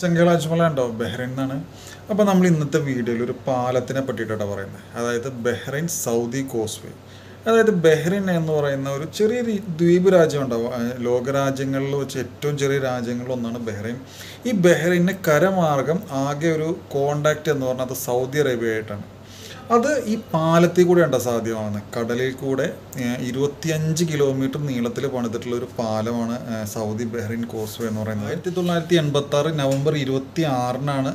ചങ്കേള അജ്മല ഉണ്ടാവും ബഹ്റൈൻ എന്നാണ് അപ്പോൾ നമ്മൾ ഇന്നത്തെ വീഡിയോയിൽ ഒരു പാലത്തിനെ പറ്റിയിട്ടാണ് പറയുന്നത് അതായത് ബഹ്റൈൻ സൗദി കോസ്വേ അതായത് ബഹ്റൈൻ എന്ന് പറയുന്ന ഒരു ചെറിയ ദ്വീപ് രാജ്യം ഉണ്ടാവും ലോകരാജ്യങ്ങളിൽ വെച്ച് ഏറ്റവും ചെറിയ രാജ്യങ്ങളിൽ ഒന്നാണ് ബഹ്റൈൻ ഈ ബഹ്റൈനെ കരമാർഗം ആകെ ഒരു കോണ്ടാക്റ്റ് എന്ന് പറഞ്ഞാൽ അത് സൗദി അറേബ്യ ആയിട്ടാണ് അത് ഈ പാലത്തിൽ കൂടെയാണ് സാധ്യമാണ് കടലിൽ കൂടെ ഇരുപത്തിയഞ്ച് കിലോമീറ്റർ നീളത്തിൽ പണിതിട്ടുള്ള ഒരു പാലമാണ് സൗദി ബഹ്റിൻ കോസ്വേ എന്ന് പറയുന്നത് ആയിരത്തി തൊള്ളായിരത്തി എൺപത്തി ആറ് നവംബർ ഇരുപത്തി ആറിനാണ്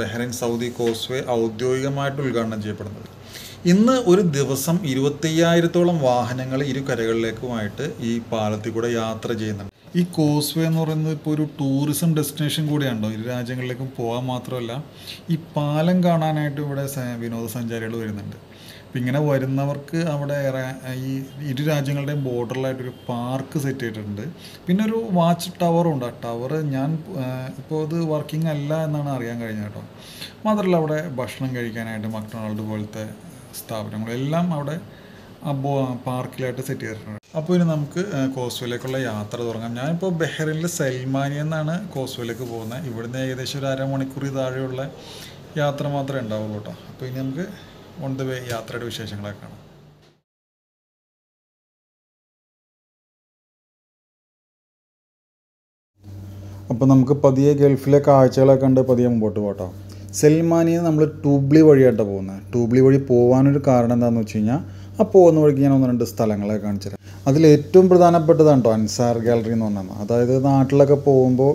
ബഹ്റിൻ സൗദി കോസ്വേ ഔദ്യോഗികമായിട്ട് ഉദ്ഘാടനം ചെയ്യപ്പെടുന്നത് ഇന്ന് ഒരു ദിവസം ഇരുപത്തയ്യായിരത്തോളം വാഹനങ്ങൾ ഇരു കരകളിലേക്കുമായിട്ട് ഈ പാലത്തിൽ കൂടെ യാത്ര ചെയ്യുന്നുണ്ട് ഈ കോസ്വേ എന്ന് പറയുന്നത് ഇപ്പോൾ ഒരു ടൂറിസം ഡെസ്റ്റിനേഷൻ കൂടിയാണല്ലോ ഇരു രാജ്യങ്ങളിലേക്കും പോകാൻ മാത്രമല്ല ഈ പാലം കാണാനായിട്ട് ഇവിടെ വിനോദസഞ്ചാരികൾ വരുന്നുണ്ട് അപ്പം ഇങ്ങനെ വരുന്നവർക്ക് അവിടെ ഈ ഇരു രാജ്യങ്ങളുടെയും ബോർഡറിലായിട്ടൊരു പാർക്ക് സെറ്റ് ചെയ്തിട്ടുണ്ട് പിന്നെ ഒരു വാച്ച് ടവറുണ്ട് ആ ടവർ ഞാൻ ഇപ്പോൾ അത് വർക്കിംഗ് അല്ല എന്നാണ് അറിയാൻ കഴിഞ്ഞത് കേട്ടോ മാത്രമല്ല അവിടെ ഭക്ഷണം കഴിക്കാനായിട്ട് മക്ഡൊണാൾഡ് പോലത്തെ സ്ഥാപനങ്ങളെല്ലാം അവിടെ അപ്പോൾ പാർക്കിലായിട്ട് സെറ്റ് ചെയ്തിട്ടുണ്ട് അപ്പോൾ ഇനി നമുക്ക് കോസ്വയിലേക്കുള്ള യാത്ര തുടങ്ങാം ഞാനിപ്പോൾ ബെഹ്റിനിൽ സൽമാനി എന്നാണ് കോസ്വയിലേക്ക് പോകുന്നത് ഇവിടുന്ന് ഏകദേശം ഒരു അരമണിക്കൂർ താഴെയുള്ള യാത്ര മാത്രമേ ഉണ്ടാവുള്ളൂ കേട്ടോ അപ്പോൾ ഇനി നമുക്ക് ഓൺ ദ വേ യാത്രയുടെ വിശേഷങ്ങളൊക്കെ കാണാം അപ്പോൾ നമുക്ക് പതിയെ ഗൾഫിലെ കാഴ്ചകളൊക്കെ ഉണ്ട് പതിയെ മുമ്പോട്ട് പോട്ടോ സെൽമാനിയെ നമ്മൾ ടൂബ്ലി വഴിയായിട്ട് പോകുന്നത് ടൂബ്ലി വഴി പോകാനൊരു കാരണം എന്താണെന്ന് വെച്ച് കഴിഞ്ഞാൽ ആ പോകുന്ന വഴിക്ക് ഞാൻ ഒന്ന് രണ്ട് സ്ഥലങ്ങളെ കാണിച്ചു തരാം അതിൽ ഏറ്റവും പ്രധാനപ്പെട്ടതാണ് കേട്ടോ അൻസാർ ഗാലറി എന്ന് പറഞ്ഞാൽ അതായത് നാട്ടിലൊക്കെ പോകുമ്പോൾ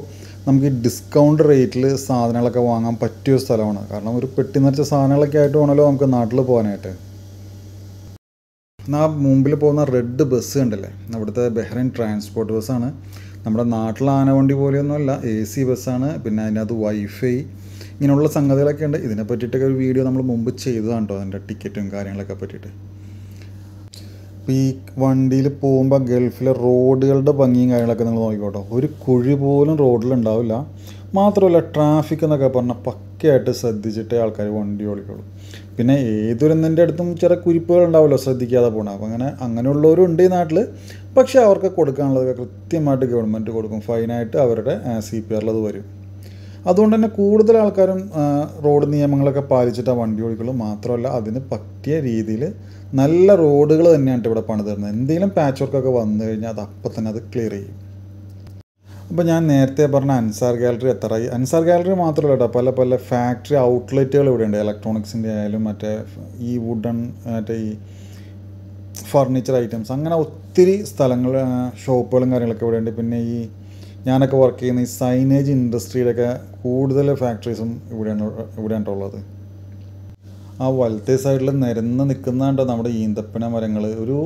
നമുക്ക് ഡിസ്കൗണ്ട് റേറ്റിൽ സാധനങ്ങളൊക്കെ വാങ്ങാൻ പറ്റിയ സ്ഥലമാണ് കാരണം ഒരു പെട്ടി നിറച്ച സാധനങ്ങളൊക്കെ ആയിട്ട് വേണമല്ലോ നമുക്ക് നാട്ടിൽ പോകാനായിട്ട് എന്നാൽ മുമ്പിൽ പോകുന്ന റെഡ് ബസ് ഉണ്ടല്ലേ അവിടുത്തെ ബെഹ്റൈൻ ട്രാൻസ്പോർട്ട് ബസ്സാണ് നമ്മുടെ നാട്ടിൽ ആനവണ്ടി പോലെയൊന്നുമല്ല എ സി ബസ്സാണ് പിന്നെ അതിനകത്ത് വൈഫൈ ഇങ്ങനെയുള്ള സംഗതികളൊക്കെ ഉണ്ട് ഇതിനെ പറ്റിയിട്ടൊക്കെ ഒരു വീഡിയോ നമ്മൾ മുമ്പ് ചെയ്തതാണ് കേട്ടോ അതിൻ്റെ ടിക്കറ്റും കാര്യങ്ങളൊക്കെ പറ്റിയിട്ട് ഈ വണ്ടിയിൽ പോകുമ്പോൾ ഗൾഫിലെ റോഡുകളുടെ ഭംഗിയും കാര്യങ്ങളൊക്കെ നിങ്ങൾ നോക്കിക്കോട്ടോ ഒരു കുഴി പോലും റോഡിലുണ്ടാവില്ല മാത്രമല്ല ട്രാഫിക് എന്നൊക്കെ പറഞ്ഞാൽ പക്കയായിട്ട് ശ്രദ്ധിച്ചിട്ടേ ആൾക്കാർ വണ്ടി ഓടിക്കുള്ളൂ പിന്നെ ഏതൊരെന്നിൻ്റെ അടുത്തും ചില കുരിപ്പുകൾ ഉണ്ടാവുമല്ലോ ശ്രദ്ധിക്കാതെ പോകണം അപ്പോൾ അങ്ങനെ അങ്ങനെയുള്ളവരും ഉണ്ട് ഈ നാട്ടിൽ പക്ഷേ അവർക്ക് കൊടുക്കാനുള്ളതൊക്കെ കൃത്യമായിട്ട് ഗവൺമെൻറ് കൊടുക്കും ഫൈനായിട്ട് അവരുടെ സി പി ആറിലത് വരും അതുകൊണ്ട് തന്നെ കൂടുതൽ ആൾക്കാരും റോഡ് നിയമങ്ങളൊക്കെ പാലിച്ചിട്ട് വണ്ടി ഓടിക്കുള്ളൂ മാത്രമല്ല അതിന് പറ്റിയ രീതിയിൽ നല്ല റോഡുകൾ തന്നെയാണ് ഇവിടെ പണിതരുന്നത് എന്തെങ്കിലും പാച്ച് വർക്കൊക്കെ വന്നു കഴിഞ്ഞാൽ അത് അപ്പം തന്നെ അത് ക്ലിയർ ചെയ്യും അപ്പോൾ ഞാൻ നേരത്തെ പറഞ്ഞ അൻസാർ ഗാലറി ഈ അൻസാർ ഗാലറി മാത്രമല്ല കേട്ടോ പല പല ഫാക്ടറി ഔട്ട്ലെറ്റുകൾ ഇവിടെയുണ്ട് ഇലക്ട്രോണിക്സിൻ്റെ ആയാലും മറ്റേ ഈ വുഡൺ മറ്റേ ഈ ഫർണിച്ചർ ഐറ്റംസ് അങ്ങനെ ഒത്തിരി സ്ഥലങ്ങൾ ഷോപ്പുകളും കാര്യങ്ങളൊക്കെ ഇവിടെയുണ്ട് പിന്നെ ഈ ഞാനൊക്കെ വർക്ക് ചെയ്യുന്ന ഈ സൈനേജ് ഇൻഡസ്ട്രിയിലൊക്കെ കൂടുതൽ ഫാക്ടറീസും ഇവിടെയാണ് ഇവിടെയാണ് ഉള്ളത് ആ വലത്തെ സൈഡിൽ നിരന്ന് നിൽക്കുന്നുണ്ട് നമ്മുടെ ഈന്തപ്പന മരങ്ങൾ ഒരു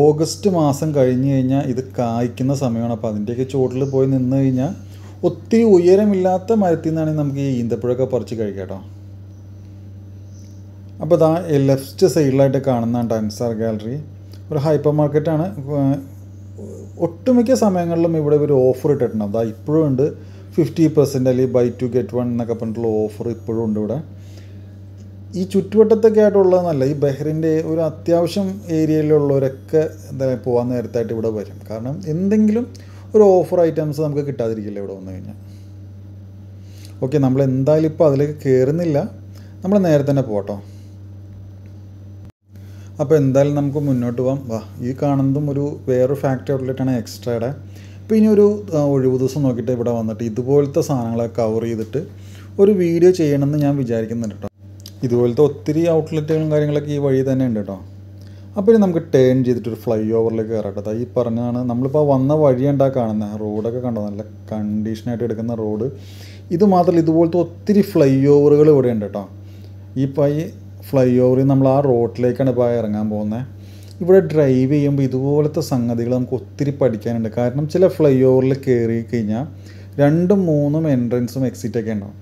ഓഗസ്റ്റ് മാസം കഴിഞ്ഞ് കഴിഞ്ഞാൽ ഇത് കായ്ക്കുന്ന സമയമാണ് അപ്പോൾ അതിൻ്റെയൊക്കെ ചുവട്ടിൽ പോയി നിന്ന് കഴിഞ്ഞാൽ ഒത്തിരി ഉയരമില്ലാത്ത മരത്തിൽ നിന്നാണെങ്കിൽ നമുക്ക് ഈ ഈന്തപ്പഴമൊക്കെ പറിച്ച് കഴിക്കാം അപ്പോൾ ഇതാ ലെഫ്റ്റ് സൈഡിലായിട്ട് കാണുന്നതാണ് ഡാൻസാർ ഗാലറി ഒരു ഹൈപ്പർ മാർക്കറ്റാണ് ഒട്ടുമിക്ക സമയങ്ങളിലും ഇവിടെ ഒരു ഓഫർ ഇട്ടിട്ടുണ്ട് അതാ ഇപ്പോഴും ഉണ്ട് ഫിഫ്റ്റി പെർസെൻറ്റ് അല്ലെങ്കിൽ ബൈ ടു ഗെറ്റ് വൺ എന്നൊക്കെ പറഞ്ഞിട്ടുള്ള ഓഫർ ഇപ്പോഴും ഉണ്ട് ഇവിടെ ഈ ചുറ്റുവട്ടത്തൊക്കെ ആയിട്ടുള്ളതെന്നല്ല ഈ ബഹ്റിൻ്റെ ഒരു അത്യാവശ്യം ഏരിയയിലുള്ളവരൊക്കെ എന്താ പോകാൻ നേരത്തായിട്ട് ഇവിടെ വരും കാരണം എന്തെങ്കിലും ഒരു ഓഫർ ഐറ്റംസ് നമുക്ക് കിട്ടാതിരിക്കില്ല ഇവിടെ വന്നു കഴിഞ്ഞാൽ ഓക്കെ നമ്മൾ എന്തായാലും ഇപ്പോൾ അതിലേക്ക് കയറുന്നില്ല നമ്മൾ നേരെ തന്നെ പോകട്ടോ അപ്പോൾ എന്തായാലും നമുക്ക് മുന്നോട്ട് പോകാം വാ ഈ കാണുന്നതും ഒരു വേറൊരു ഫാക്ടറി ഉള്ളിട്ടാണ് എക്സ്ട്രയുടെ അപ്പോൾ ഇനി ഒരു ഒഴിവ് ദിവസം നോക്കിയിട്ട് ഇവിടെ വന്നിട്ട് ഇതുപോലത്തെ സാധനങ്ങളെ കവർ ചെയ്തിട്ട് ഒരു വീഡിയോ ചെയ്യണമെന്ന് ഞാൻ വിചാരിക്കുന്നുണ്ട് കേട്ടോ ഇതുപോലത്തെ ഒത്തിരി ഔട്ട്ലെറ്റുകളും കാര്യങ്ങളൊക്കെ ഈ വഴി തന്നെ ഉണ്ട് കേട്ടോ അപ്പോൾ ഇനി നമുക്ക് ടേൺ ചെയ്തിട്ട് ഒരു ഫ്ലൈ ഓവറിലേക്ക് കയറട്ടെ ഈ പറഞ്ഞതാണ് നമ്മളിപ്പോൾ വന്ന വഴിയുണ്ടാ കാണുന്നത് റോഡൊക്കെ കണ്ടോ നല്ല കണ്ടീഷനായിട്ട് എടുക്കുന്ന റോഡ് ഇത് മാത്രമല്ല ഇതുപോലത്തെ ഒത്തിരി ഫ്ലൈ ഓവറുകൾ ഇവിടെ ഉണ്ട് കേട്ടോ ഈ പൈ ഫ്ലൈ ഓവറിൽ നമ്മൾ ആ റോഡിലേക്കാണ് ഇപ്പോൾ ഇറങ്ങാൻ പോകുന്നത് ഇവിടെ ഡ്രൈവ് ചെയ്യുമ്പോൾ ഇതുപോലത്തെ സംഗതികൾ നമുക്ക് ഒത്തിരി പഠിക്കാനുണ്ട് കാരണം ചില ഫ്ലൈ ഓവറിൽ കയറി കഴിഞ്ഞാൽ രണ്ടും മൂന്നും എൻട്രൻസും എക്സിറ്റൊക്കെ ഉണ്ടാവും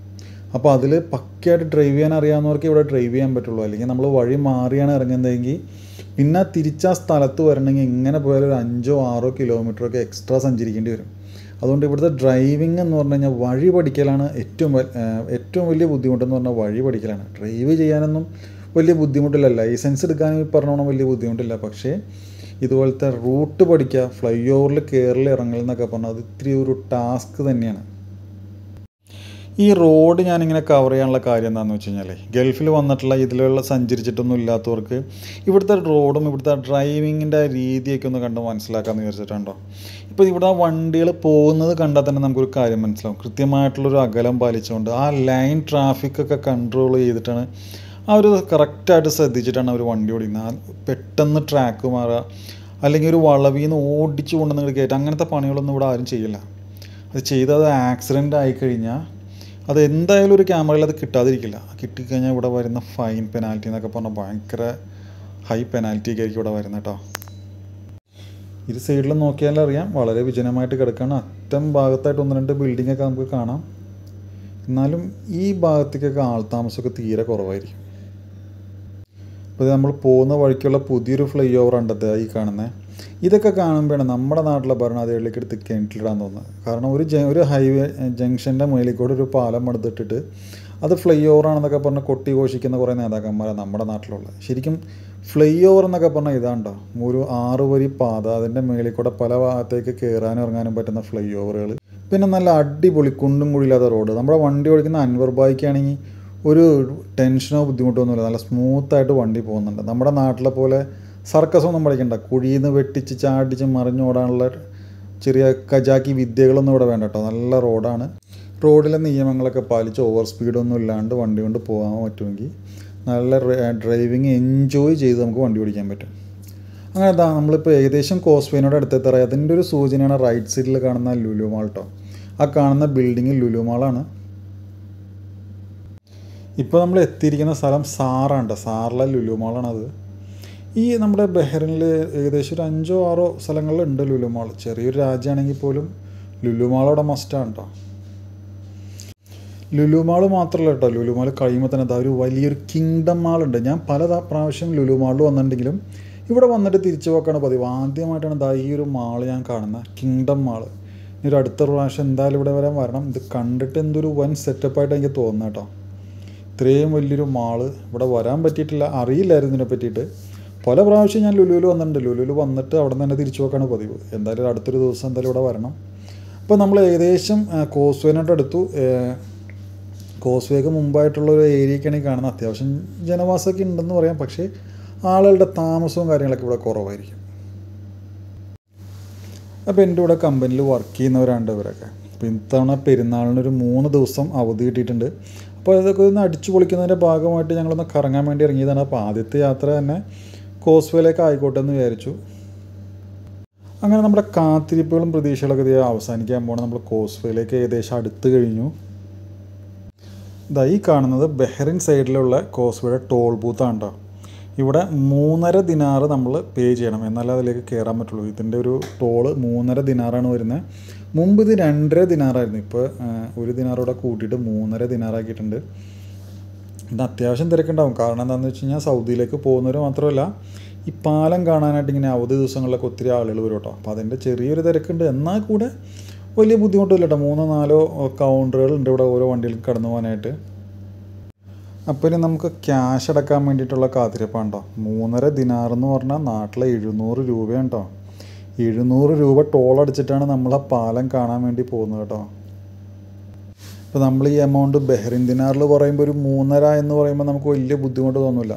അപ്പോൾ അതിൽ പക്കയായിട്ട് ഡ്രൈവ് ചെയ്യാൻ അറിയാവുന്നവർക്ക് ഇവിടെ ഡ്രൈവ് ചെയ്യാൻ പറ്റുള്ളൂ അല്ലെങ്കിൽ നമ്മൾ വഴി മാറിയാണ് ഇറങ്ങുന്നതെങ്കിൽ പിന്നെ തിരിച്ച് ആ സ്ഥലത്ത് വരണമെങ്കിൽ ഇങ്ങനെ പോയാൽ ഒരു അഞ്ചോ ആറോ കിലോമീറ്റർ ഒക്കെ എക്സ്ട്രാ സഞ്ചരിക്കേണ്ടി വരും അതുകൊണ്ട് ഇവിടുത്തെ ഡ്രൈവിംഗ് എന്ന് പറഞ്ഞു കഴിഞ്ഞാൽ വഴി പഠിക്കലാണ് ഏറ്റവും ഏറ്റവും വലിയ ബുദ്ധിമുട്ടെന്ന് പറഞ്ഞാൽ വഴി പഠിക്കലാണ് ഡ്രൈവ് ചെയ്യാനൊന്നും വലിയ ബുദ്ധിമുട്ടില്ലല്ല ഈ സെൻസ് എടുക്കാൻ ഈ പറഞ്ഞോണം വലിയ ബുദ്ധിമുട്ടില്ല പക്ഷേ ഇതുപോലത്തെ റൂട്ട് പഠിക്കുക ഫ്ലൈ ഓവറിൽ കയറിൽ ഇറങ്ങൽ എന്നൊക്കെ പറഞ്ഞാൽ അത് ഇത്തിരി ഒരു ടാസ്ക് തന്നെയാണ് ഈ റോഡ് ഞാനിങ്ങനെ കവർ ചെയ്യാനുള്ള കാര്യം എന്താണെന്ന് വെച്ച് കഴിഞ്ഞാൽ ഗൾഫിൽ വന്നിട്ടുള്ള ഇതിലുള്ള സഞ്ചരിച്ചിട്ടൊന്നും ഇല്ലാത്തവർക്ക് ഇവിടുത്തെ റോഡും ഇവിടുത്തെ ഡ്രൈവിങ്ങിൻ്റെ രീതിയൊക്കെ ഒന്ന് കണ്ട് മനസ്സിലാക്കാമെന്ന് വിചാരിച്ചിട്ടുണ്ടോ ഇപ്പോൾ ഇവിടെ വണ്ടികൾ പോകുന്നത് കണ്ടാൽ തന്നെ നമുക്കൊരു കാര്യം മനസ്സിലാവും കൃത്യമായിട്ടുള്ളൊരു അകലം പാലിച്ചുകൊണ്ട് ആ ലൈൻ ട്രാഫിക്കൊക്കെ കൺട്രോൾ ചെയ്തിട്ടാണ് അവർ കറക്റ്റായിട്ട് ശ്രദ്ധിച്ചിട്ടാണ് അവർ വണ്ടി ഓടിക്കുന്നത് പെട്ടെന്ന് ട്രാക്ക് മാറുക അല്ലെങ്കിൽ ഒരു വളവിൽ നിന്ന് ഓടിച്ചു കൊണ്ട് നിങ്ങൾ കയറ്റുക അങ്ങനത്തെ പണികളൊന്നും ഇവിടെ ആരും ചെയ്യില്ല അത് ചെയ്ത് അത് ആക്സിഡൻ്റ് ആയിക്കഴിഞ്ഞാൽ അത് എന്തായാലും ഒരു ക്യാമറയിൽ അത് കിട്ടാതിരിക്കില്ല കിട്ടിക്കഴിഞ്ഞാൽ ഇവിടെ വരുന്ന ഫൈൻ പെനാൽറ്റി എന്നൊക്കെ പറഞ്ഞാൽ ഭയങ്കര ഹൈ പെനാൽറ്റി ഒക്കെ ആയിരിക്കും ഇവിടെ വരുന്നത് കേട്ടോ ഇത് സൈഡിലും നോക്കിയാൽ അറിയാം വളരെ വിജനമായിട്ട് കിടക്കുകയാണ് അറ്റം ഭാഗത്തായിട്ട് ഒന്ന് രണ്ട് ഒക്കെ നമുക്ക് കാണാം എന്നാലും ഈ ഭാഗത്തേക്കൊക്കെ താമസമൊക്കെ തീരെ കുറവായിരിക്കും ഇപ്പോൾ നമ്മൾ പോകുന്ന വഴിക്കുള്ള പുതിയൊരു ഫ്ലൈ ഓവർ അത് ഈ കാണുന്നത് ഇതൊക്കെ കാണുമ്പോഴാണ് നമ്മുടെ നാട്ടിലെ ഭരണാധികാരികൾക്ക് എടുത്ത് കിണറ്റിലിടാൻ തോന്നുന്നത് കാരണം ഒരു ജ ഒരു ഹൈവേ ജംഗ്ഷൻ്റെ മുകളിൽ കൂടെ ഒരു പാലം എടുത്തിട്ടിട്ട് അത് ഫ്ലൈ ആണെന്നൊക്കെ പറഞ്ഞ് കൊട്ടി ഘോഷിക്കുന്ന കുറേ നേതാക്കന്മാരാണ് നമ്മുടെ നാട്ടിലുള്ളത് ശരിക്കും ഫ്ലൈ ഓവർ എന്നൊക്കെ പറഞ്ഞാൽ ഇതാണ്ടോ ഒരു ആറ് വരി പാത അതിൻ്റെ മുകളിൽ കൂടെ പല ഭാഗത്തേക്ക് കയറാനും ഇറങ്ങാനും പറ്റുന്ന ഫ്ലൈ ഓവറുകൾ പിന്നെ നല്ല അടിപൊളി കുണ്ടും കുഴിയില്ലാത്ത റോഡ് നമ്മുടെ വണ്ടി ഓടിക്കുന്ന അൻവർ ബൈക്കാണെങ്കിൽ ഒരു ടെൻഷനോ ബുദ്ധിമുട്ടോ ഒന്നുമില്ല നല്ല സ്മൂത്തായിട്ട് വണ്ടി പോകുന്നുണ്ട് നമ്മുടെ നാട്ടിലെ പോലെ സർക്കസൊന്നും പഠിക്കണ്ട കുഴിയിൽ നിന്ന് വെട്ടിച്ച് ചാടിച്ച് മറിഞ്ഞോടാനുള്ള ചെറിയ കജാക്കി വിദ്യകളൊന്നും ഇവിടെ വേണ്ട കേട്ടോ നല്ല റോഡാണ് റോഡിലെ നിയമങ്ങളൊക്കെ പാലിച്ച് ഓവർ സ്പീഡൊന്നും ഇല്ലാണ്ട് വണ്ടി കൊണ്ട് പോകാൻ പറ്റുമെങ്കിൽ നല്ല ഡ്രൈവിങ് എൻജോയ് ചെയ്ത് നമുക്ക് വണ്ടി ഓടിക്കാൻ പറ്റും അങ്ങനെ അതാ നമ്മളിപ്പോൾ ഏകദേശം കോസ്വേനോട് അടുത്തെത്തറ അതിൻ്റെ ഒരു സൂചനയാണ് റൈറ്റ് സൈഡിൽ കാണുന്ന ലുലു മാൾ കേട്ടോ ആ കാണുന്ന ബിൽഡിങ് ലുലു ഇപ്പോൾ നമ്മൾ എത്തിയിരിക്കുന്ന സ്ഥലം സാറാണ് സാറിലെ ലുലുമാളാണത് ഈ നമ്മുടെ ബഹ്റിനിൽ ഏകദേശം ഒരു അഞ്ചോ ആറോ സ്ഥലങ്ങളിലുണ്ട് ലുലുമാൾ ചെറിയൊരു രാജ്യമാണെങ്കിൽ പോലും ലുലുമാളോടെ മസ്റ്റാണ് കേട്ടോ ലുലുമാൾ മാത്രമല്ല കേട്ടോ ലുലുമാൾ കഴിയുമ്പോൾ തന്നെ അതാ ഒരു വലിയൊരു കിങ്ഡം മാളുണ്ട് ഞാൻ പല പ്രാവശ്യം ലുലുമാൾ വന്നിട്ടുണ്ടെങ്കിലും ഇവിടെ വന്നിട്ട് തിരിച്ചു പോക്കാണ് പതിവ് ആദ്യമായിട്ടാണ് ദാ ഈ ഒരു മാൾ ഞാൻ കാണുന്നത് കിങ്ഡം മാള് ഇനി ഒരു അടുത്ത പ്രാവശ്യം എന്തായാലും ഇവിടെ വരാൻ വരണം ഇത് കണ്ടിട്ട് എന്തൊരു വൻ സെറ്റപ്പായിട്ട് എനിക്ക് തോന്നുന്നു കേട്ടോ ഇത്രയും വലിയൊരു മാള് ഇവിടെ വരാൻ പറ്റിയിട്ടില്ല അറിയില്ലായിരുന്നു ഇതിനെ പറ്റിയിട്ട് പല പ്രാവശ്യം ഞാൻ ലുലുവിൽ വന്നിട്ടുണ്ട് ലുലുവിൽ വന്നിട്ട് അവിടെ നിന്ന് തന്നെ തിരിച്ചു നോക്കാണ് പതിവ് എന്തായാലും അടുത്തൊരു ദിവസം എന്തായാലും ഇവിടെ വരണം അപ്പോൾ നമ്മൾ ഏകദേശം കോസ്വേനോട് അടുത്തു കോസ്വേക്ക് മുമ്പായിട്ടുള്ള ഒരു ഏരിയക്കാണ് ഈ കാണുന്നത് അത്യാവശ്യം ജനവാസമൊക്കെ ഉണ്ടെന്ന് പറയാം പക്ഷേ ആളുകളുടെ താമസവും കാര്യങ്ങളൊക്കെ ഇവിടെ കുറവായിരിക്കും അപ്പോൾ എൻ്റെ കൂടെ കമ്പനിയിൽ വർക്ക് ചെയ്യുന്നവരാണ് ഇവരൊക്കെ അപ്പോൾ ഇത്തവണ പെരുന്നാളിനൊരു മൂന്ന് ദിവസം അവധി കിട്ടിയിട്ടുണ്ട് അപ്പോൾ ഇതൊക്കെ ഒന്ന് അടിച്ചു പൊളിക്കുന്നതിൻ്റെ ഭാഗമായിട്ട് ഞങ്ങളൊന്ന് കറങ്ങാൻ വേണ്ടി ഇറങ്ങിയതാണ് അപ്പോൾ ആദ്യത്തെ യാത്ര തന്നെ കോസ്വേലേക്ക് ആയിക്കോട്ടെ എന്ന് വിചാരിച്ചു അങ്ങനെ നമ്മുടെ കാത്തിരിപ്പുകളും പ്രതീക്ഷകളൊക്കെ ഇത് അവസാനിക്കാൻ പോകണം നമ്മൾ കോസ്വേലേക്ക് ഏകദേശം അടുത്ത് കഴിഞ്ഞു ഇതാ ഈ കാണുന്നത് ബെഹ്റിൻ സൈഡിലുള്ള കോസ്വേയുടെ ടോൾ ബൂത്താണ് കേട്ടോ ഇവിടെ മൂന്നര ദിനാറ് നമ്മൾ പേ ചെയ്യണം എന്നാലേ അതിലേക്ക് കയറാൻ പറ്റുള്ളൂ ഇതിൻ്റെ ഒരു ടോള് മൂന്നര ദിനാറാണ് വരുന്നത് മുമ്പ് ഇത് രണ്ടര ദിനാറായിരുന്നു ഇപ്പോൾ ഒരു ദിനാറോടെ കൂട്ടിയിട്ട് മൂന്നര ദിനാറാക്കിയിട്ടുണ്ട് ഇത് അത്യാവശ്യം തിരക്കുണ്ടാവും കാരണം എന്താണെന്ന് വെച്ച് കഴിഞ്ഞാൽ സൗദിയിലേക്ക് പോകുന്നവർ മാത്രമല്ല ഈ പാലം കാണാനായിട്ട് ഇങ്ങനെ അവധി ദിവസങ്ങളിലൊക്കെ ഒത്തിരി ആളുകൾ വരും കേട്ടോ അപ്പോൾ അതിൻ്റെ ചെറിയൊരു തിരക്കുണ്ട് എന്നാൽ കൂടെ വലിയ ബുദ്ധിമുട്ടില്ല കേട്ടോ മൂന്നോ നാലോ കൗണ്ടറുകളുണ്ട് ഇവിടെ ഓരോ വണ്ടിയിൽ കടന്നു പോകാനായിട്ട് അപ്പോൾ ഇനി നമുക്ക് ക്യാഷ് അടക്കാൻ വേണ്ടിയിട്ടുള്ള കാത്തിരിപ്പാണ് കേട്ടോ മൂന്നര ദിനാർ എന്ന് പറഞ്ഞാൽ നാട്ടിലെ എഴുന്നൂറ് രൂപയാണ് കേട്ടോ എഴുന്നൂറ് രൂപ ടോൾ അടിച്ചിട്ടാണ് നമ്മൾ ആ പാലം കാണാൻ വേണ്ടി പോകുന്നത് കേട്ടോ ഇപ്പോൾ നമ്മൾ ഈ എമൗണ്ട് ബെഹ്റിൻ ദിനാറിൽ പറയുമ്പോൾ ഒരു മൂന്നര എന്ന് പറയുമ്പോൾ നമുക്ക് വലിയ ബുദ്ധിമുട്ട് തോന്നില്ല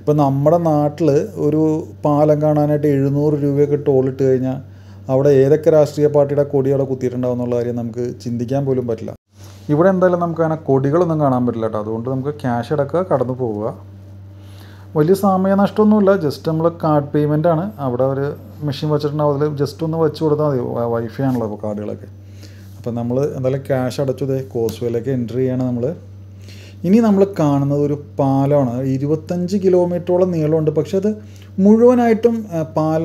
ഇപ്പോൾ നമ്മുടെ നാട്ടിൽ ഒരു പാലം കാണാനായിട്ട് എഴുന്നൂറ് രൂപയൊക്കെ ടോൾ ഇട്ട് കഴിഞ്ഞാൽ അവിടെ ഏതൊക്കെ രാഷ്ട്രീയ പാർട്ടിയുടെ കൊടി അവിടെ കുത്തിയിട്ടുണ്ടാവും കാര്യം നമുക്ക് ചിന്തിക്കാൻ പോലും പറ്റില്ല ഇവിടെ എന്തായാലും നമുക്ക് അങ്ങനെ കൊടികളൊന്നും കാണാൻ പറ്റില്ല കേട്ടോ അതുകൊണ്ട് നമുക്ക് ക്യാഷ് അടക്കുക കടന്നു പോവുക വലിയ സമയനഷ്ടമൊന്നുമില്ല ജസ്റ്റ് നമ്മൾ കാർഡ് പേയ്മെൻ്റ് ആണ് അവിടെ ഒരു മെഷീൻ വെച്ചിട്ടുണ്ടാവും അതിൽ ജസ്റ്റ് ഒന്ന് വെച്ച് കൊടുത്താൽ മതി വൈഫൈ ആണല്ലോ ഇപ്പോൾ കാർഡുകളൊക്കെ അപ്പോൾ നമ്മൾ എന്തായാലും ക്യാഷ് അടച്ചത് കോസ്വേയിലേക്ക് എൻ്റർ ചെയ്യാണ് നമ്മൾ ഇനി നമ്മൾ കാണുന്നത് ഒരു പാലമാണ് ഇരുപത്തഞ്ച് കിലോമീറ്ററോളം നീളമുണ്ട് പക്ഷേ അത് മുഴുവനായിട്ടും പാല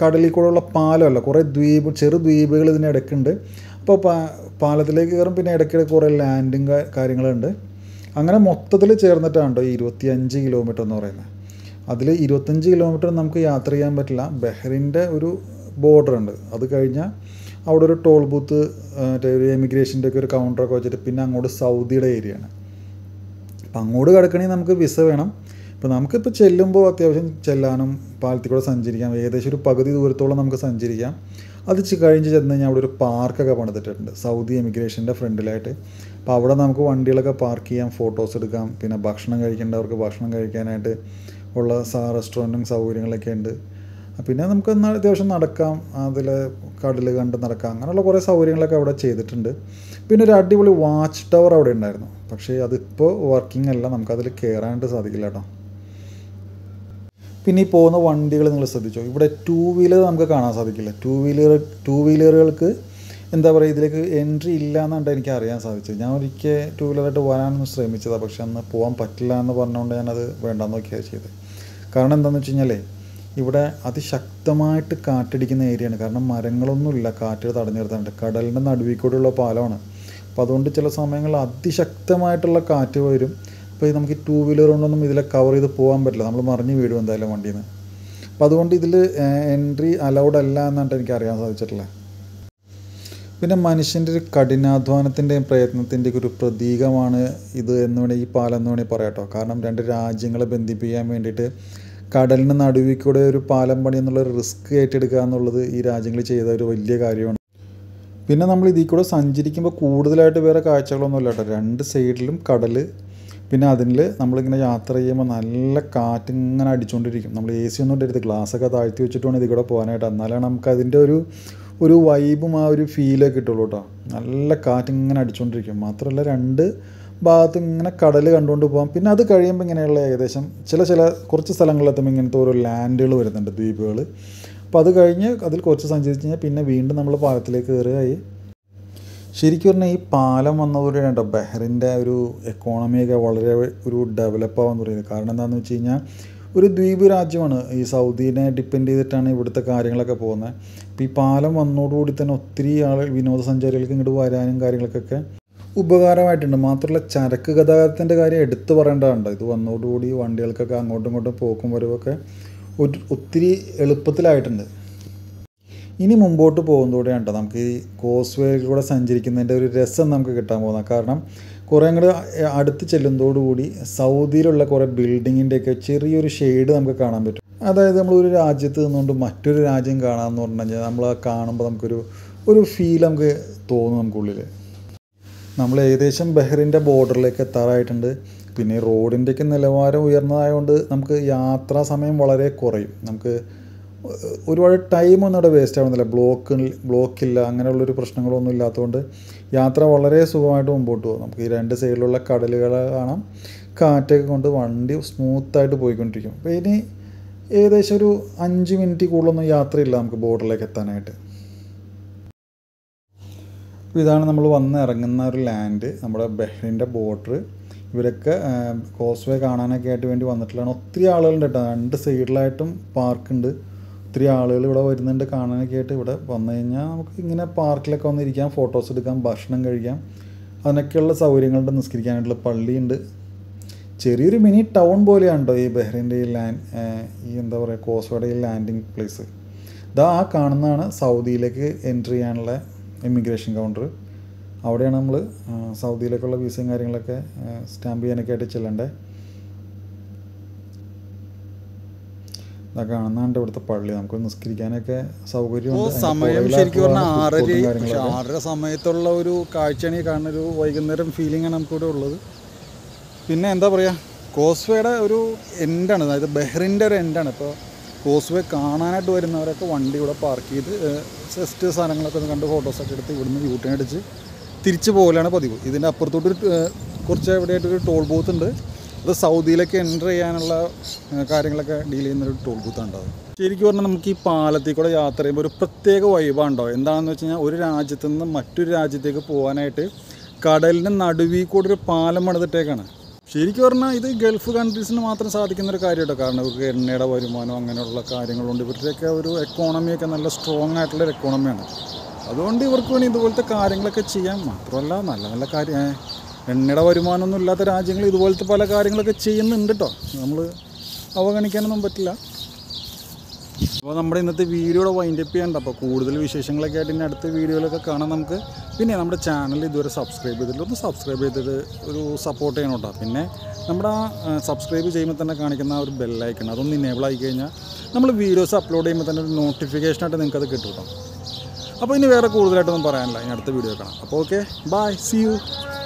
കടലിൽ ഉള്ള പാലമല്ല കുറേ ദ്വീപ് ചെറു ദ്വീപുകൾ ഇതിൻ്റെ ഇടയ്ക്കുണ്ട് അപ്പോൾ പാലത്തിലേക്ക് കയറും പിന്നെ ഇടയ്ക്കിടയ്ക്ക് കുറേ ലാൻഡിങ് കാര്യങ്ങളുണ്ട് അങ്ങനെ മൊത്തത്തിൽ ചേർന്നിട്ടാണ് ഈ ഇരുപത്തിയഞ്ച് കിലോമീറ്റർ എന്ന് പറയുന്നത് അതിൽ ഇരുപത്തഞ്ച് കിലോമീറ്റർ നമുക്ക് യാത്ര ചെയ്യാൻ പറ്റില്ല ബഹ്റിൻ്റെ ഒരു ബോർഡർ ഉണ്ട് അത് കഴിഞ്ഞാൽ അവിടെ ഒരു ടോൾ ബൂത്ത് ഒരു എമിഗ്രേഷൻ്റെ ഒക്കെ ഒരു കൗണ്ടറൊക്കെ വെച്ചിട്ട് പിന്നെ അങ്ങോട്ട് സൗദിയുടെ ഏരിയ ആണ് അപ്പം അങ്ങോട്ട് കിടക്കണമെങ്കിൽ നമുക്ക് വിസ വേണം ഇപ്പം നമുക്കിപ്പോൾ ചെല്ലുമ്പോൾ അത്യാവശ്യം ചെല്ലാനും പാലത്തിൽ കൂടെ സഞ്ചരിക്കാം ഏകദേശം ഒരു പകുതി ദൂരത്തോളം നമുക്ക് സഞ്ചരിക്കാം അത് കഴിഞ്ഞ് ചെന്ന് കഴിഞ്ഞാൽ അവിടെ ഒരു പാർക്കൊക്കെ പണിതിട്ടുണ്ട് സൗദി എമിഗ്രേഷൻ്റെ ഫ്രണ്ടിലായിട്ട് അപ്പോൾ അവിടെ നമുക്ക് വണ്ടികളൊക്കെ പാർക്ക് ചെയ്യാം ഫോട്ടോസ് എടുക്കാം പിന്നെ ഭക്ഷണം കഴിക്കേണ്ടവർക്ക് ഭക്ഷണം കഴിക്കാനായിട്ട് ഉള്ള സാ റെസ്റ്റോറൻറ്റും സൗകര്യങ്ങളൊക്കെ ഉണ്ട് പിന്നെ നമുക്ക് അത്യാവശ്യം നടക്കാം അതിൽ കടല് കണ്ട് നടക്കാം അങ്ങനെയുള്ള കുറേ സൗകര്യങ്ങളൊക്കെ അവിടെ ചെയ്തിട്ടുണ്ട് പിന്നെ ഒരു അടിപൊളി വാച്ച് ടവർ അവിടെ ഉണ്ടായിരുന്നു പക്ഷേ അതിപ്പോൾ വർക്കിംഗ് അല്ല നമുക്കതിൽ കയറാനായിട്ട് സാധിക്കില്ല കേട്ടോ പിന്നെ ഈ പോകുന്ന വണ്ടികൾ നിങ്ങൾ ശ്രദ്ധിച്ചോ ഇവിടെ ടൂ വീലർ നമുക്ക് കാണാൻ സാധിക്കില്ല ടൂ വീലർ ടൂ വീലറുകൾക്ക് എന്താ പറയുക ഇതിലേക്ക് എൻട്രി ഇല്ല എന്നാണ് എനിക്ക് അറിയാൻ സാധിച്ചത് ഞാൻ ഒരിക്കൽ ടൂ വീലറായിട്ട് വരാനൊന്നും ശ്രമിച്ചതാണ് പക്ഷെ അന്ന് പോകാൻ പറ്റില്ല എന്ന് പറഞ്ഞുകൊണ്ട് ഞാനത് വേണ്ടാന്ന് നോക്കിയാണ് ചെയ്തത് കാരണം എന്താണെന്ന് വെച്ച് കഴിഞ്ഞാലേ ഇവിടെ അതിശക്തമായിട്ട് കാറ്റടിക്കുന്ന ഏരിയയാണ് കാരണം മരങ്ങളൊന്നുമില്ല കാറ്റ് തടഞ്ഞു നിർത്താനുണ്ട് കടലിൻ്റെ നടുവിൽ കൂടെയുള്ള പാലമാണ് അപ്പോൾ അതുകൊണ്ട് ചില സമയങ്ങളിൽ അതിശക്തമായിട്ടുള്ള കാറ്റ് വരും അപ്പോൾ നമുക്ക് ടൂ വീലർ കൊണ്ടൊന്നും ഇതിലെ കവർ ചെയ്ത് പോകാൻ പറ്റില്ല നമ്മൾ മറിഞ്ഞ് വീഴും എന്തായാലും വണ്ടിയിൽ നിന്ന് അപ്പോൾ അതുകൊണ്ട് ഇതിൽ എൻട്രി അലൗഡ് അല്ല എന്നിട്ട് എനിക്ക് അറിയാൻ സാധിച്ചിട്ടില്ല പിന്നെ മനുഷ്യൻ്റെ ഒരു കഠിനാധ്വാനത്തിൻ്റെയും പ്രയത്നത്തിൻ്റെയൊക്കെ ഒരു പ്രതീകമാണ് ഇത് എന്ന് വേണമെങ്കിൽ ഈ പാലം എന്ന് വേണമെങ്കിൽ പറയാട്ടോ കാരണം രണ്ട് രാജ്യങ്ങളെ ബന്ധിപ്പിക്കാൻ വേണ്ടിയിട്ട് കടലിന് നടുവിൽ കൂടെ ഒരു പാലം പണി എന്നുള്ള റിസ്ക് ഏറ്റെടുക്കുക എന്നുള്ളത് ഈ രാജ്യങ്ങൾ ചെയ്ത ഒരു വലിയ കാര്യമാണ് പിന്നെ നമ്മൾ ഇതിൽ കൂടെ സഞ്ചരിക്കുമ്പോൾ കൂടുതലായിട്ട് വേറെ കാഴ്ചകളൊന്നും ഇല്ല കേട്ടോ രണ്ട് സൈഡിലും കടൽ പിന്നെ അതിൽ നമ്മളിങ്ങനെ യാത്ര ചെയ്യുമ്പോൾ നല്ല കാറ്റ് ഇങ്ങനെ അടിച്ചുകൊണ്ടിരിക്കും നമ്മൾ എ സി ഒന്നും ഇട്ടരുത് ഗ്ലാസ്സൊക്കെ താഴ്ത്തി വെച്ചിട്ട് ഇതിൽ കൂടെ പോകാനായിട്ട് എന്നാലാണ് നമുക്ക് അതിൻ്റെ ഒരു ഒരു വൈബും ആ ഒരു ഫീലൊക്കെ കിട്ടുള്ളൂ കേട്ടോ നല്ല കാറ്റ് ഇങ്ങനെ അടിച്ചുകൊണ്ടിരിക്കും മാത്രമല്ല രണ്ട് ഭാഗത്ത് ഇങ്ങനെ കടൽ കണ്ടുകൊണ്ട് പോകാം പിന്നെ അത് കഴിയുമ്പോൾ ഇങ്ങനെയുള്ള ഏകദേശം ചില ചില കുറച്ച് സ്ഥലങ്ങളിലെത്തുമ്പോൾ ഇങ്ങനത്തെ ഓരോ ലാൻഡുകൾ വരുന്നുണ്ട് ദ്വീപുകൾ അപ്പോൾ അത് കഴിഞ്ഞ് അതിൽ കുറച്ച് സഞ്ചരിച്ച് കഴിഞ്ഞാൽ പിന്നെ വീണ്ടും നമ്മൾ പാലത്തിലേക്ക് കയറുകയായി ശരിക്കും പറഞ്ഞാൽ ഈ പാലം വന്നതോടെയാണ് കേട്ടോ ബെഹ്റിൻ്റെ ഒരു എക്കോണമിയൊക്കെ വളരെ ഒരു ഡെവലപ്പാവാൻ തുടങ്ങിയത് കാരണം എന്താണെന്ന് വെച്ച് കഴിഞ്ഞാൽ ഒരു ദ്വീപ് രാജ്യമാണ് ഈ സൗദിനെ ഡിപ്പെൻഡ് ചെയ്തിട്ടാണ് ഇവിടുത്തെ കാര്യങ്ങളൊക്കെ പോകുന്നത് അപ്പോൾ ഈ പാലം വന്നതോടുകൂടി തന്നെ ഒത്തിരി ആളുകൾ വിനോദസഞ്ചാരികൾക്ക് ഇങ്ങോട്ട് വരാനും കാര്യങ്ങൾക്കൊക്കെ ഉപകാരമായിട്ടുണ്ട് മാത്രമല്ല ചരക്ക് ഗതാഗതത്തിൻ്റെ കാര്യം എടുത്തു പറയേണ്ടതുണ്ട് ഇത് വന്നതോടുകൂടി വണ്ടികൾക്കൊക്കെ അങ്ങോട്ടും ഇങ്ങോട്ടും പോക്കും വരവൊക്കെ ഒരു ഒത്തിരി എളുപ്പത്തിലായിട്ടുണ്ട് ഇനി മുമ്പോട്ട് പോകുന്നതോടെയാണ് നമുക്ക് ഈ കോസ്വേയിലൂടെ സഞ്ചരിക്കുന്നതിൻ്റെ ഒരു രസം നമുക്ക് കിട്ടാൻ പോകുന്നത് കാരണം കുറേ അങ്ങോട്ട് അടുത്ത് ചെല്ലുന്നതോടുകൂടി സൗദിയിലുള്ള കുറേ ബിൽഡിങ്ങിൻ്റെയൊക്കെ ചെറിയൊരു ഷെയ്ഡ് നമുക്ക് കാണാൻ പറ്റും അതായത് നമ്മൾ ഒരു രാജ്യത്ത് നിന്നുകൊണ്ട് മറ്റൊരു രാജ്യം കാണാമെന്ന് പറഞ്ഞു കഴിഞ്ഞാൽ നമ്മൾ കാണുമ്പോൾ നമുക്കൊരു ഒരു ഫീൽ നമുക്ക് തോന്നും നമുക്കുള്ളിൽ നമ്മൾ ഏകദേശം ബഹ്റിൻ്റെ ബോർഡറിലേക്ക് എത്താറായിട്ടുണ്ട് പിന്നെ റോഡിൻ്റെയൊക്കെ നിലവാരം ഉയർന്നതായതുകൊണ്ട് നമുക്ക് യാത്രാ സമയം വളരെ കുറയും നമുക്ക് ഒരുപാട് ടൈമൊന്നും അവിടെ വേസ്റ്റ് ആവുന്നില്ല ബ്ലോക്ക് ബ്ലോക്കില്ല അങ്ങനെയുള്ളൊരു പ്രശ്നങ്ങളൊന്നും ഇല്ലാത്തതുകൊണ്ട് യാത്ര വളരെ സുഖമായിട്ട് മുമ്പോട്ട് പോകും നമുക്ക് ഈ രണ്ട് സൈഡിലുള്ള കടലുകൾ കാണാം കാറ്റൊക്കെ കൊണ്ട് വണ്ടി സ്മൂത്തായിട്ട് പോയിക്കൊണ്ടിരിക്കും അപ്പോൾ ഇനി ഏകദേശം ഒരു അഞ്ച് മിനിറ്റ് കൂടുതലൊന്നും യാത്രയില്ല നമുക്ക് ബോർഡറിലേക്ക് എത്താനായിട്ട് ഇതാണ് നമ്മൾ വന്ന് ഇറങ്ങുന്ന ഒരു ലാൻഡ് നമ്മുടെ ബഹ്റിൻ്റെ ബോർഡർ ഇവരൊക്കെ കോസ് വേ കാണാനൊക്കെ ആയിട്ട് വേണ്ടി വന്നിട്ടുള്ളതാണ് ഒത്തിരി ആളുകളുണ്ട് കേട്ടോ രണ്ട് സൈഡിലായിട്ടും പാർക്കുണ്ട് ഒത്തിരി ആളുകൾ ഇവിടെ വരുന്നുണ്ട് കാണാനൊക്കെ ആയിട്ട് ഇവിടെ വന്നു കഴിഞ്ഞാൽ നമുക്ക് ഇങ്ങനെ പാർക്കിലൊക്കെ വന്നിരിക്കാം ഫോട്ടോസ് എടുക്കാം ഭക്ഷണം കഴിക്കാം അതിനൊക്കെയുള്ള സൗകര്യങ്ങളുണ്ട് നിസ്കരിക്കാനായിട്ടുള്ള പള്ളിയുണ്ട് ചെറിയൊരു മിനി ടൗൺ പോലെയാണ് കേട്ടോ ഈ ബഹ്റിൻ്റെ ഈ ലാൻഡ് ഈ എന്താ പറയുക കോസ്വയുടെ ഈ ലാൻഡിങ് പ്ലേസ് ഇതാ ആ കാണുന്നതാണ് സൗദിയിലേക്ക് എൻട്രി ചെയ്യാനുള്ള ഇമിഗ്രേഷൻ കൗണ്ടർ അവിടെയാണ് നമ്മൾ സൗദിയിലേക്കുള്ള വിസയും കാര്യങ്ങളൊക്കെ സ്റ്റാമ്പ് ചെയ്യാനൊക്കെ ആയിട്ട് ചെല്ലണ്ടേ കാണുന്നുണ്ട് ഇവിടുത്തെ പള്ളി നമുക്ക് നിസ്കരിക്കാനൊക്കെ സൗകര്യമുണ്ട് സമയം ശരിക്കും പറഞ്ഞാൽ ആറര ആറര സമയത്തുള്ള ഒരു കാഴ്ചയാണ് ഈ കാണുന്ന ഒരു വൈകുന്നേരം ഫീലിംഗ് ആണ് നമുക്കിവിടെ ഉള്ളത് പിന്നെ എന്താ പറയുക കോസ്വേയുടെ ഒരു എൻഡാണ് അതായത് ബെഹ്റിൻ്റെ ഒരു എൻഡാണ് ഇപ്പോൾ കോസ്വേ കാണാനായിട്ട് വരുന്നവരൊക്കെ വണ്ടി ഇവിടെ പാർക്ക് ചെയ്ത് ജസ്റ്റ് സാധനങ്ങളൊക്കെ ഒന്ന് കണ്ട് ഫോട്ടോസൊക്കെ എടുത്ത് ഇവിടുന്ന് യൂട്ടേൺ അടിച്ച് തിരിച്ചു പോകലാണ് പതിവ് ഇതിൻ്റെ അപ്പുറത്തോട്ട് കുറച്ച് എവിടെയായിട്ടൊരു ടോൾ ബൂത്ത് ഉണ്ട് അത് സൗദിയിലേക്ക് എൻ്റർ ചെയ്യാനുള്ള കാര്യങ്ങളൊക്കെ ഡീൽ ചെയ്യുന്ന ഒരു ടോൾ ബൂത്താണ് ഉണ്ടാവും ശരിക്കും പറഞ്ഞാൽ നമുക്ക് ഈ പാലത്തിൽ കൂടെ യാത്ര ചെയ്യുമ്പോൾ ഒരു പ്രത്യേക വൈബാണ്ടോ എന്താണെന്ന് വെച്ച് കഴിഞ്ഞാൽ ഒരു രാജ്യത്തു നിന്ന് മറ്റൊരു രാജ്യത്തേക്ക് പോകാനായിട്ട് കടലിൻ്റെ നടുവിൽ കൂടെ ഒരു പാലം പണിതിട്ടേക്കാണ് ശരിക്കും പറഞ്ഞാൽ ഇത് ഗൾഫ് കൺട്രീസിന് മാത്രം സാധിക്കുന്ന ഒരു കാര്യമായിട്ടോ കാരണം ഇവർക്ക് എണ്ണയുടെ വരുമാനം അങ്ങനെയുള്ള കാര്യങ്ങളുണ്ട് ഇവരുടെയൊക്കെ ഒരു എക്കോണമിയൊക്കെ നല്ല സ്ട്രോങ് ആയിട്ടുള്ളൊരു എക്കോണമിയാണ് അതുകൊണ്ട് ഇവർക്ക് വേണ്ടി ഇതുപോലത്തെ കാര്യങ്ങളൊക്കെ ചെയ്യാൻ മാത്രമല്ല നല്ല നല്ല കാര്യം എണ്ണയുടെ വരുമാനമൊന്നും ഇല്ലാത്ത രാജ്യങ്ങൾ ഇതുപോലത്തെ പല കാര്യങ്ങളൊക്കെ ചെയ്യുന്നുണ്ട് കേട്ടോ നമ്മൾ അവഗണിക്കാനൊന്നും പറ്റില്ല അപ്പോൾ നമ്മുടെ ഇന്നത്തെ വീഡിയോയുടെ വൈൻഡപ്പ് ചെയ്യണ്ട അപ്പോൾ കൂടുതൽ വിശേഷങ്ങളൊക്കെ ആയിട്ട് ഇനി അടുത്ത വീഡിയോയിലൊക്കെ കാണാൻ നമുക്ക് പിന്നെ നമ്മുടെ ചാനൽ ഇതുവരെ സബ്സ്ക്രൈബ് ചെയ്തിട്ട് ഒന്ന് സബ്സ്ക്രൈബ് ചെയ്തിട്ട് ഒരു സപ്പോർട്ട് ചെയ്യണം പിന്നെ നമ്മുടെ സബ്സ്ക്രൈബ് ചെയ്യുമ്പോൾ തന്നെ കാണിക്കുന്ന ഒരു ബെല്ലൈക്കൺ അതൊന്ന് ഇനേബിൾ ആയി കഴിഞ്ഞാൽ നമ്മൾ വീഡിയോസ് അപ്ലോഡ് ചെയ്യുമ്പോൾ തന്നെ ഒരു നോട്ടിഫിക്കേഷനായിട്ട് നിങ്ങൾക്കത് കിട്ടും കേട്ടോ അപ്പോൾ ഇനി വേറെ കൂടുതലായിട്ടൊന്നും പറയാനില്ല ഇനി അടുത്ത വീഡിയോ കാണാം അപ്പോൾ ഓക്കെ ബൈ സി യു